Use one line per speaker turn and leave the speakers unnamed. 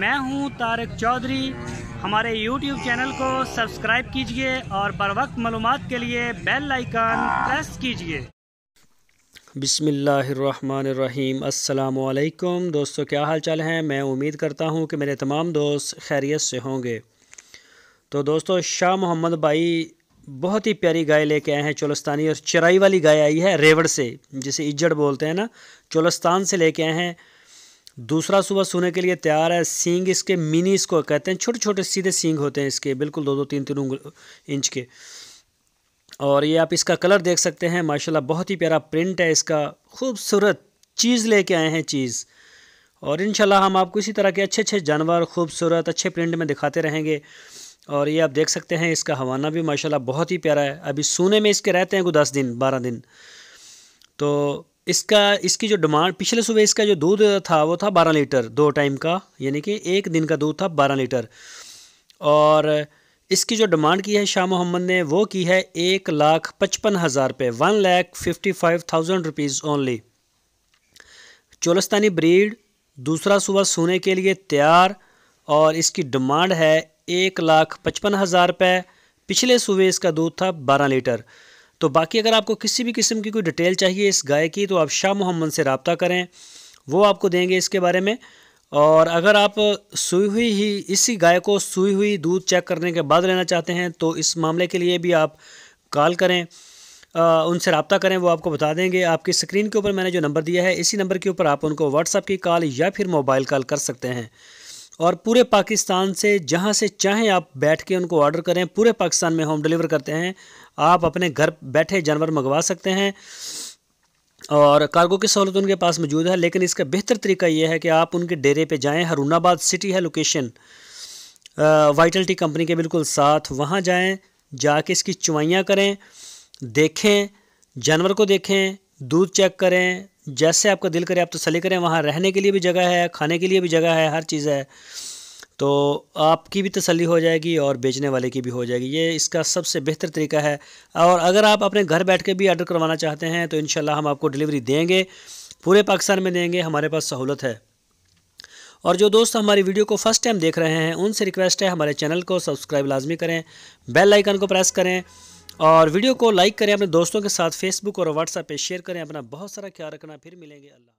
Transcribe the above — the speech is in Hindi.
मैं हूं तारक चौधरी हमारे YouTube चैनल को सब्सक्राइब कीजिए और बर वक्त मालूम के लिए बेल आइकन प्रेस कीजिए
बिसमीम अल्लाम दोस्तों क्या हाल चाल हैं मैं उम्मीद करता हूं कि मेरे तमाम दोस्त खैरियत से होंगे तो दोस्तों शाह मोहम्मद भाई बहुत ही प्यारी गाय लेके आए हैं चोलस्तानी और चराई वाली गाय आई है रेवड़ से जिसे इज्जड़ बोलते हैं ना चोलस्तान से लेके आए हैं दूसरा सुबह सोने के लिए तैयार है सींग इसके मिनी इसको कहते हैं छोटे छोटे सीधे सींग होते हैं इसके बिल्कुल दो दो तीन तीन इंच के और ये आप इसका कलर देख सकते हैं माशाल्लाह बहुत ही प्यारा प्रिंट है इसका खूबसूरत चीज़ लेके आए हैं चीज़ और इन हम आपको इसी तरह के अच्छे अच्छे जानवर खूबसूरत अच्छे प्रिंट में दिखाते रहेंगे और ये आप देख सकते हैं इसका हवाना भी माशाला बहुत ही प्यारा है अभी सोने में इसके रहते हैं को दस दिन बारह दिन तो इसका इसकी जो डिमांड पिछले सुबह इसका जो दूध था वो था बारह लीटर दो टाइम का यानी कि एक दिन का दूध था बारह लीटर और इसकी जो डिमांड की है शाह मोहम्मद ने वो की है एक लाख पचपन हज़ार रुपये one lakh fifty five thousand rupees only Cholistani breed दूसरा सुबह सोने के लिए तैयार और इसकी डिमांड है एक लाख पचपन हज़ार रुपये पिछले सुबह इसका दूध था बारह लीटर तो बाकी अगर आपको किसी भी किस्म की कोई डिटेल चाहिए इस गाय की तो आप शाह मोहम्मद से रबता करें वो आपको देंगे इसके बारे में और अगर आप सूई हुई ही इसी गाय को सूई हुई दूध चेक करने के बाद लेना चाहते हैं तो इस मामले के लिए भी आप कॉल करें आ, उनसे रबता करें वो आपको बता देंगे आपकी स्क्रीन के ऊपर मैंने जो नंबर दिया है इसी नंबर के ऊपर आप उनको व्हाट्सअप की कॉल या फिर मोबाइल कॉल कर सकते हैं और पूरे पाकिस्तान से जहाँ से चाहें आप बैठ के उनको ऑर्डर करें पूरे पाकिस्तान में होम डिलीवर करते हैं आप अपने घर बैठे जानवर मंगवा सकते हैं और कार्गो की सहूलत उनके पास मौजूद है लेकिन इसका बेहतर तरीका यह है कि आप उनके डेरे पे जाएं हरुणाबाद सिटी है लोकेशन वाइटल टी कंपनी के बिल्कुल साथ वहाँ जाएँ जाके इसकी चुवाइयाँ करें देखें जानवर को देखें दूध चेक करें जैसे आपका दिल करे आप तो सली करें वहाँ रहने के लिए भी जगह है खाने के लिए भी जगह है हर चीज़ है तो आपकी भी तसली हो जाएगी और बेचने वाले की भी हो जाएगी ये इसका सबसे बेहतर तरीका है और अगर आप अपने घर बैठ के भी ऑर्डर करवाना चाहते हैं तो इन हम आपको डिलीवरी देंगे पूरे पाकिस्तान में देंगे हमारे पास सहूलत है और जो दोस्त हमारी वीडियो को फर्स्ट टाइम देख रहे हैं उनसे रिक्वेस्ट है हमारे चैनल को सब्सक्राइब लाजमी करें बेल आइकन को प्रेस करें और वीडियो को लाइक करें अपने दोस्तों के साथ फेसबुक और व्हाट्सएप पे शेयर करें अपना बहुत सारा ख्याल रखना फिर मिलेंगे अल्लाह